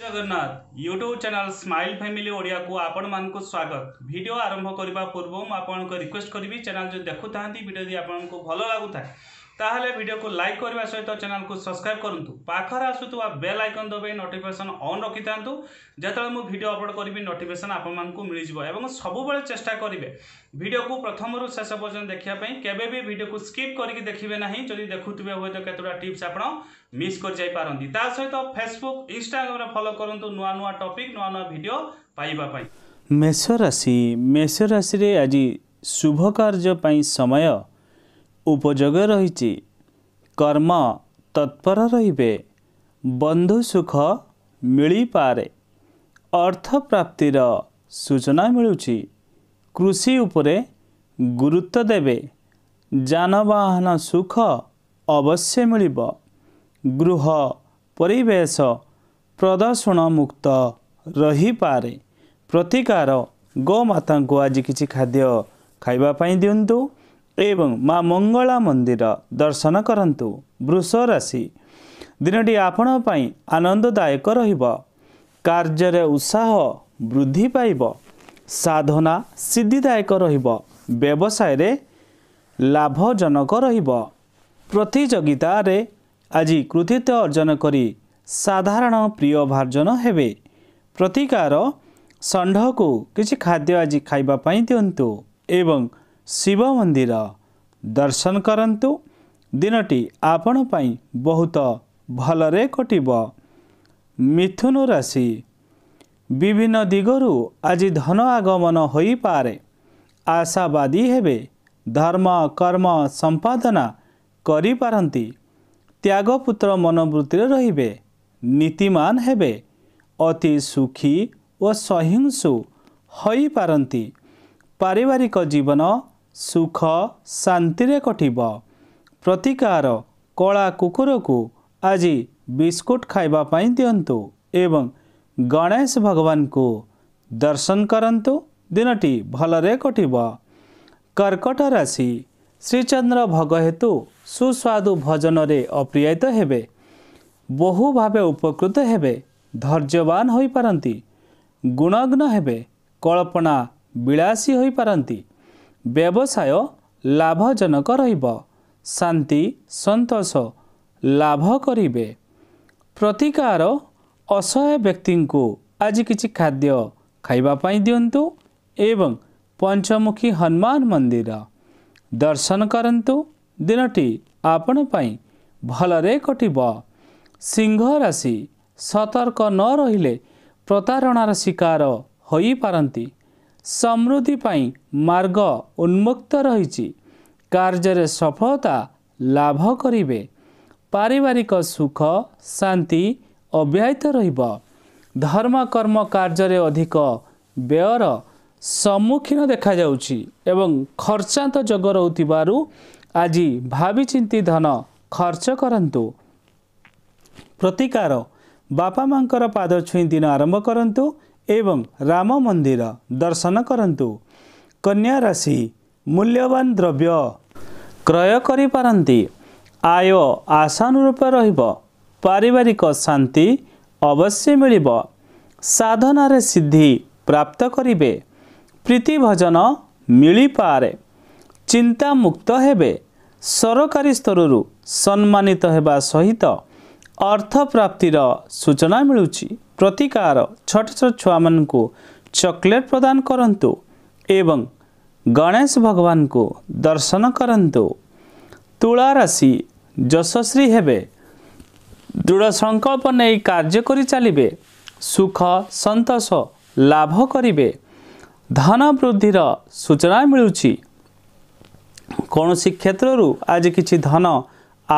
Jagannath YouTube channel smile family Odia को आपण मान स्वागत भिडियो आरंभ करने पूर्व मुझे रिक्वेस्ट करी चैनल जो देखु था भिडी आपको भल लगुता है ତାହେଲେ ଭିଡ଼ିଓକୁ ଲାଇକ୍ କରିବା ସହିତ ଚ୍ୟାନେଲକୁ ସବସ୍କ୍ରାଇବ୍ କରନ୍ତୁ ପାଖରେ ଆସୁଥିବା ବେଲ୍ ଆଇକନ୍ ଦବାଇ ନୋଟିଫିକେସନ୍ ଅନ୍ ରଖିଥାନ୍ତୁ ଯେତେବେଳେ ମୁଁ ଭିଡ଼ିଓ ଅପଲୋଡ଼ କରିବି ନୋଟିଫିକେସନ୍ ଆପଣମାନଙ୍କୁ ମିଳିଯିବ ଏବଂ ସବୁବେଳେ ଚେଷ୍ଟା କରିବେ ଭିଡ଼ିଓକୁ ପ୍ରଥମରୁ ଶେଷ ପର୍ଯ୍ୟନ୍ତ ଦେଖିବା ପାଇଁ କେବେ ବି ଭିଡ଼ିଓକୁ ସ୍କିପ୍ କରିକି ଦେଖିବେ ନାହିଁ ଯଦି ଦେଖୁଥିବେ ହୁଏତ କେତେଟା ଟିପ୍ସ ଆପଣ ମିସ୍ କରିଯାଇପାରନ୍ତି ତା ସହିତ ଫେସବୁକ୍ ଇନଷ୍ଟାଗ୍ରାମରେ ଫଲୋ କରନ୍ତୁ ନୂଆ ନୂଆ ଟପିକ୍ ନୂଆ ନୂଆ ଭିଡ଼ିଓ ପାଇବା ପାଇଁ ମେଷ ରାଶି ମେଷ ରାଶିରେ ଆଜି ଶୁଭ କାର୍ଯ୍ୟ ପାଇଁ ସମୟ ଉପଯୋଗ ରହିଛି କର୍ମ ତତ୍ପର ରହିବେ ବନ୍ଧୁ ସୁଖ ମିଳିପାରେ ଅର୍ଥପ୍ରାପ୍ତିର ସୂଚନା ମିଳୁଛି କୃଷି ଉପରେ ଗୁରୁତ୍ୱ ଦେବେ ଯାନବାହନ ସୁଖ ଅବଶ୍ୟ ମିଳିବ ଗୃହ ପରିବେଶ ପ୍ରଦୂଷଣ ମୁକ୍ତ ରହିପାରେ ପ୍ରତିକାର ଗୋମାତାଙ୍କୁ ଆଜି କିଛି ଖାଦ୍ୟ ଖାଇବା ପାଇଁ ଦିଅନ୍ତୁ ଏବଂ ମା ମଙ୍ଗଳା ମନ୍ଦିର ଦର୍ଶନ କରନ୍ତୁ ବୃଷ ରାଶି ଦିନଟି ଆପଣଙ୍କ ପାଇଁ ଆନନ୍ଦଦାୟକ ରହିବ କାର୍ଯ୍ୟରେ ଉତ୍ସାହ ବୃଦ୍ଧି ପାଇବ ସାଧନା ସିଦ୍ଧିଦାୟକ ରହିବ ବ୍ୟବସାୟରେ ଲାଭଜନକ ରହିବ ପ୍ରତିଯୋଗିତାରେ ଆଜି କୃତିତ୍ୱ ଅର୍ଜନ କରି ସାଧାରଣ ପ୍ରିୟ ଭାର୍ଜନ ହେବେ ପ୍ରତିକାର ଷଣ୍ଢକୁ କିଛି ଖାଦ୍ୟ ଆଜି ଖାଇବା ପାଇଁ ଦିଅନ୍ତୁ ଏବଂ ଶିବ ମନ୍ଦିର ଦର୍ଶନ କରନ୍ତୁ ଦିନଟି ଆପଣ ପାଇଁ ବହୁତ ଭଲରେ କଟିବ ମିଥୁନ ରାଶି ବିଭିନ୍ନ ଦିଗରୁ ଆଜି ଧନ ଆଗମନ ହୋଇପାରେ ଆଶାବାଦୀ ହେବେ ଧର୍ମ କର୍ମ ସମ୍ପାଦନା କରିପାରନ୍ତି ତ୍ୟାଗପୁତ୍ର ମନୋବୃତ୍ତିରେ ରହିବେ ନୀତିମାନ ହେବେ ଅତି ସୁଖୀ ଓ ସହିଂସୁ ହୋଇପାରନ୍ତି ପାରିବାରିକ ଜୀବନ सुख शान्ति कटियो प्रतिकार कला कुकुर को आज विस्कुट खाप एवं गणेश भगवान को दर्शन गरु दिन भलरे कटि कर्कट राशि भग हेतु सुस्वादु भजनर अप्रियित हो बहु भा उपकृत हेर्ने धैर्यवान हो पारि गुणग्न कल्पना विलासी हु ବ୍ୟବସାୟ ଲାଭଜନକ ରହିବ ଶାନ୍ତି ସନ୍ତୋଷ ଲାଭ କରିବେ ପ୍ରତିକାର ଅସହାୟ ବ୍ୟକ୍ତିଙ୍କୁ ଆଜି କିଛି ଖାଦ୍ୟ ଖାଇବା ପାଇଁ ଦିଅନ୍ତୁ ଏବଂ ପଞ୍ଚମୁଖୀ ହନୁମାନ ମନ୍ଦିର ଦର୍ଶନ କରନ୍ତୁ ଦିନଟି ଆପଣ ପାଇଁ ଭଲରେ କଟିବ ସିଂହ ରାଶି ସତର୍କ ନ ରହିଲେ ପ୍ରତାରଣାର ଶିକାର ହୋଇପାରନ୍ତି ସମୃଦ୍ଧି ପାଇଁ ମାର୍ଗ ଉନ୍ମୁକ୍ତ ରହିଛି କାର୍ଯ୍ୟରେ ସଫଳତା ଲାଭ କରିବେ ପାରିବାରିକ ସୁଖ ଶାନ୍ତି ଅବ୍ୟାହତ ରହିବ ଧର୍ମ କର୍ମ କାର୍ଯ୍ୟରେ ଅଧିକ ବ୍ୟୟର ସମ୍ମୁଖୀନ ଦେଖାଯାଉଛି ଏବଂ ଖର୍ଚ୍ଚାନ୍ତ ଯୋଗ ରହୁଥିବାରୁ ଆଜି ଭାବିଚିନ୍ତି ଧନ ଖର୍ଚ୍ଚ କରନ୍ତୁ ପ୍ରତିକାର ବାପା ମାଆଙ୍କର ପାଦ ଛୁଇଁ ଦିନ ଆରମ୍ଭ କରନ୍ତୁ ଏବଂ ରାମ ମନ୍ଦିର ଦର୍ଶନ କରନ୍ତୁ କନ୍ୟା ରାଶି ମୂଲ୍ୟବାନ ଦ୍ରବ୍ୟ କ୍ରୟ କରିପାରନ୍ତି ଆୟ ଆଶାନୁରୂପ ରହିବ ପାରିବାରିକ ଶାନ୍ତି ଅବଶ୍ୟ ମିଳିବ ସାଧନାରେ ସିଦ୍ଧି ପ୍ରାପ୍ତ କରିବେ ପ୍ରୀତିଭଜନ ମିଳିପାରେ ଚିନ୍ତାମୁକ୍ତ ହେବେ ସରକାରୀ ସ୍ତରରୁ ସମ୍ମାନିତ ହେବା ସହିତ ଅର୍ଥପ୍ରାପ୍ତିର ସୂଚନା ମିଳୁଛି ପ୍ରତିକାର ଛୋଟ ଛୋଟ ଛୁଆମାନଙ୍କୁ ଚକୋଲେଟ୍ ପ୍ରଦାନ କରନ୍ତୁ ଏବଂ ଗଣେଶ ଭଗବାନଙ୍କୁ ଦର୍ଶନ କରନ୍ତୁ ତୁଳା ରାଶି ଯଶଶ୍ରୀ ହେବେ ଦୃଢ଼ ସଂକଳ୍ପ ନେଇ କାର୍ଯ୍ୟ କରି ଚାଲିବେ ସୁଖ ସନ୍ତୋଷ ଲାଭ କରିବେ ଧନ ବୃଦ୍ଧିର ସୂଚନା ମିଳୁଛି କୌଣସି କ୍ଷେତ୍ରରୁ ଆଜି କିଛି ଧନ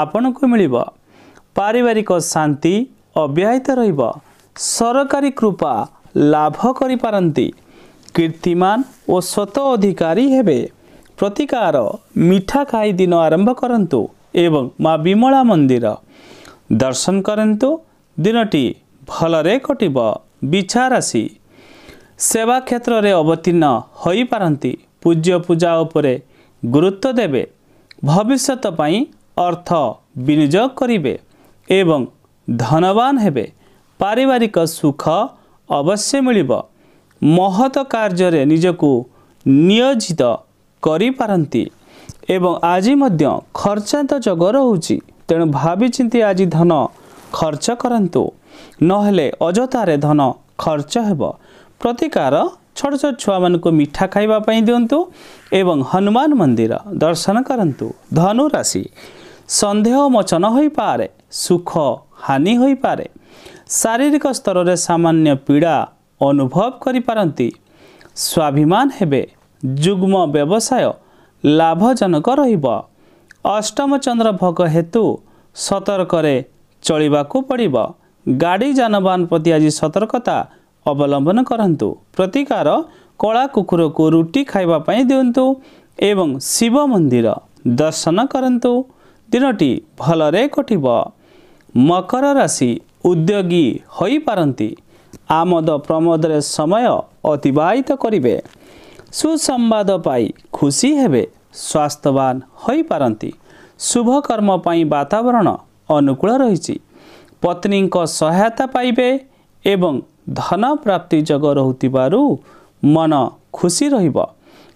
ଆପଣଙ୍କୁ ମିଳିବ ପାରିବାରିକ ଶାନ୍ତି ଅବ୍ୟାହିତ ରହିବ ସରକାରୀ କୃପା ଲାଭ କରିପାରନ୍ତି କୀର୍ତ୍ତିମାନ ଓ ସ୍ୱତ ଅଧିକାରୀ ହେବେ ପ୍ରତିକାର ମିଠା ଖାଇ ଦିନ ଆରମ୍ଭ କରନ୍ତୁ ଏବଂ ମା ବିମଳା ମନ୍ଦିର ଦର୍ଶନ କରନ୍ତୁ ଦିନଟି ଭଲରେ କଟିବ ବିଛାରାଶି ସେବା କ୍ଷେତ୍ରରେ ଅବତୀର୍ଣ୍ଣ ହୋଇପାରନ୍ତି ପୂଜ୍ୟ ପୂଜା ଉପରେ ଗୁରୁତ୍ୱ ଦେବେ ଭବିଷ୍ୟତ ପାଇଁ ଅର୍ଥ ବିନିଯୋଗ କରିବେ ଏବଂ ଧନବାନ ହେବେ ପାରିବାରିକ ସୁଖ ଅବଶ୍ୟ ମିଳିବ ମହତ କାର୍ଯ୍ୟରେ ନିଜକୁ ନିୟୋଜିତ କରିପାରନ୍ତି ଏବଂ ଆଜି ମଧ୍ୟ ଖର୍ଚ୍ଚାନ୍ତ ଯୋଗ ରହୁଛି ତେଣୁ ଭାବିଛନ୍ତି ଆଜି ଧନ ଖର୍ଚ୍ଚ କରନ୍ତୁ ନହେଲେ ଅଯଥାରେ ଧନ ଖର୍ଚ୍ଚ ହେବ ପ୍ରତିକାର ଛୋଟ ଛୋଟ ଛୁଆମାନଙ୍କୁ ମିଠା ଖାଇବା ପାଇଁ ଦିଅନ୍ତୁ ଏବଂ ହନୁମାନ ମନ୍ଦିର ଦର୍ଶନ କରନ୍ତୁ ଧନୁରାଶି ସନ୍ଦେହ ମୋଚନ ହୋଇପାରେ ସୁଖ ହାନି ହୋଇପାରେ ଶାରୀରିକ ସ୍ତରରେ ସାମାନ୍ୟ ପୀଡ଼ା ଅନୁଭବ କରିପାରନ୍ତି ସ୍ୱାଭିମାନ ହେବେ ଯୁଗ୍ମ ବ୍ୟବସାୟ ଲାଭଜନକ ରହିବ ଅଷ୍ଟମ ଚନ୍ଦ୍ର ଭୋଗ ହେତୁ ସତର୍କରେ ଚଳିବାକୁ ପଡ଼ିବ ଗାଡ଼ି ଯାନବାହନ ପ୍ରତି ଆଜି ସତର୍କତା ଅବଲମ୍ବନ କରନ୍ତୁ ପ୍ରତିକାର କଳା କୁକୁରକୁ ରୁଟି ଖାଇବା ପାଇଁ ଦିଅନ୍ତୁ ଏବଂ ଶିବ ମନ୍ଦିର ଦର୍ଶନ କରନ୍ତୁ ଦିନଟି ଭଲରେ କଟିବ ମକର ରାଶି ଉଦ୍ୟୋଗୀ ହୋଇପାରନ୍ତି ଆମୋଦ ପ୍ରମୋଦରେ ସମୟ ଅତିବାହିତ କରିବେ ସୁସମ୍ବାଦ ପାଇ ଖୁସି ହେବେ ସ୍ୱାସ୍ଥ୍ୟବାନ ହୋଇପାରନ୍ତି ଶୁଭକର୍ମ ପାଇଁ ବାତାବରଣ ଅନୁକୂଳ ରହିଛି ପତ୍ନୀଙ୍କ ସହାୟତା ପାଇବେ ଏବଂ ଧନ ପ୍ରାପ୍ତି ଯୋଗ ରହୁଥିବାରୁ ମନ ଖୁସି ରହିବ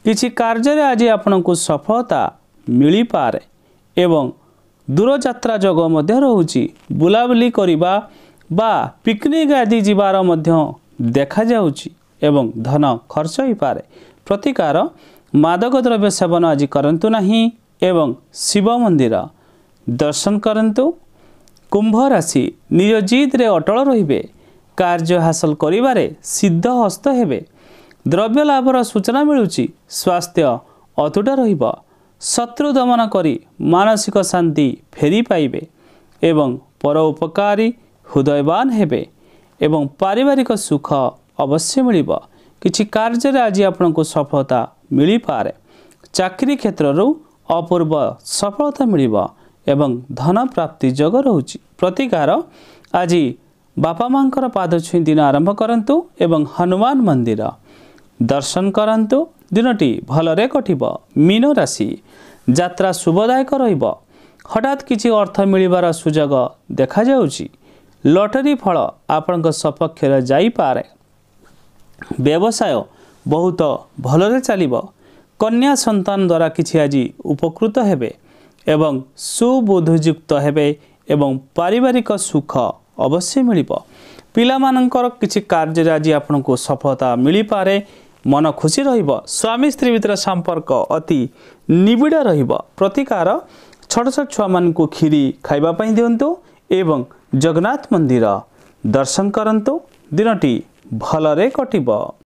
କିଛି କାର୍ଯ୍ୟରେ ଆଜି ଆପଣଙ୍କୁ ସଫଳତା ମିଳିପାରେ ଏବଂ ଦୂରଯାତ୍ରା ଯୋଗ ମଧ୍ୟ ରହୁଛି ବୁଲାବୁଲି କରିବା ବା ପିକନିକ୍ ଆଦି ଯିବାର ମଧ୍ୟ ଦେଖାଯାଉଛି ଏବଂ ଧନ ଖର୍ଚ୍ଚ ହୋଇପାରେ ପ୍ରତିକାର ମାଦକ ଦ୍ରବ୍ୟ ସେବନ ଆଜି କରନ୍ତୁ ନାହିଁ ଏବଂ ଶିବ ମନ୍ଦିର ଦର୍ଶନ କରନ୍ତୁ କୁମ୍ଭ ରାଶି ନିଜ ଜିଦ୍ରେ ଅଟଳ ରହିବେ କାର୍ଯ୍ୟ ହାସଲ କରିବାରେ ସିଦ୍ଧ ହସ୍ତ ହେବେ ଦ୍ରବ୍ୟ ଲାଭର ସୂଚନା ମିଳୁଛି ସ୍ୱାସ୍ଥ୍ୟ ଅତୁଟ ରହିବ ଶତ୍ରୁ ଦମନ କରି ମାନସିକ ଶାନ୍ତି ଫେରି ପାଇବେ ଏବଂ ପରୋପକାରୀ ହୃଦୟବାନ ହେବେ ଏବଂ ପାରିବାରିକ ସୁଖ ଅବଶ୍ୟ ମିଳିବ କିଛି କାର୍ଯ୍ୟରେ ଆଜି ଆପଣଙ୍କୁ ସଫଳତା ମିଳିପାରେ ଚାକିରି କ୍ଷେତ୍ରରୁ ଅପୂର୍ବ ସଫଳତା ମିଳିବ ଏବଂ ଧନ ପ୍ରାପ୍ତି ଯୋଗ ରହୁଛି ପ୍ରତିକାର ଆଜି ବାପା ମାଆଙ୍କର ପାଦ ଛୁଇଁ ଦିନ ଆରମ୍ଭ କରନ୍ତୁ ଏବଂ ହନୁମାନ ମନ୍ଦିର ଦର୍ଶନ କରନ୍ତୁ ଦିନଟି ଭଲରେ କଟିବ ମୀନ ରାଶି ଯାତ୍ରା ଶୁଭଦାୟକ ରହିବ ହଠାତ୍ କିଛି ଅର୍ଥ ମିଳିବାର ସୁଯୋଗ ଦେଖାଯାଉଛି ଲଟେରୀ ଫଳ ଆପଣଙ୍କ ସପକ୍ଷରେ ଯାଇପାରେ ବ୍ୟବସାୟ ବହୁତ ଭଲରେ ଚାଲିବ କନ୍ୟା ସନ୍ତାନ ଦ୍ୱାରା କିଛି ଆଜି ଉପକୃତ ହେବେ ଏବଂ ସୁବୁଦ୍ଧିଯୁକ୍ତ ହେବେ ଏବଂ ପାରିବାରିକ ସୁଖ ଅବଶ୍ୟ ମିଳିବ ପିଲାମାନଙ୍କର କିଛି କାର୍ଯ୍ୟରେ ଆଜି ଆପଣଙ୍କୁ ସଫଳତା ମିଳିପାରେ ମନ ଖୁସି ରହିବ ସ୍ୱାମୀ ସ୍ତ୍ରୀ ଭିତରେ ସମ୍ପର୍କ ଅତି ନିବିଡ଼ ରହିବ ପ୍ରତିକାର ଛୋଟ ଛୋଟ ଛୁଆମାନଙ୍କୁ କ୍ଷୀରି ଖାଇବା ପାଇଁ ଦିଅନ୍ତୁ ଏବଂ ଜଗନ୍ନାଥ ମନ୍ଦିର ଦର୍ଶନ କରନ୍ତୁ ଦିନଟି ଭଲରେ କଟିବ